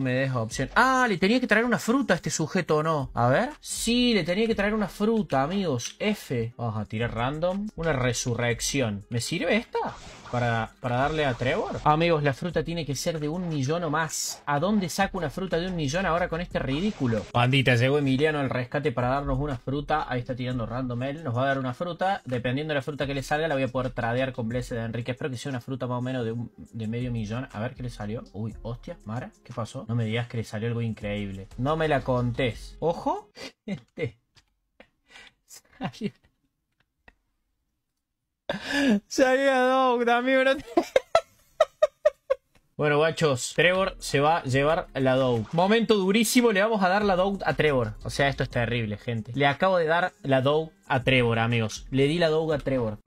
me deja opción. Ah, le tenía que traer una fruta a este sujeto o no. A ver. Sí, le tenía que traer una fruta, amigos. F. Vamos a tirar random. Una resurrección. ¿Me sirve esta? Para, para, darle a Trevor. Amigos, la fruta tiene que ser de un millón o más. ¿A dónde saco una fruta de un millón ahora con este ridículo? Bandita, llegó Emiliano al rescate para darnos una fruta. Ahí está tirando random él. Nos va a dar una fruta. Dependiendo de la fruta que le salga, la voy a poder tradear con Blessed de Enrique. Espero que sea una fruta más o menos de, de medio millón. A ver qué le salió. Uy, hostia, Mara, ¿qué pasó? No me digas que le salió algo increíble. No me la contés. Ojo. Este. Salió. Salió también, bro. Bueno, guachos, Trevor se va a llevar la Doug. Momento durísimo, le vamos a dar la Doug a Trevor. O sea, esto es terrible, gente. Le acabo de dar la Doug a Trevor, amigos. Le di la Doug a Trevor.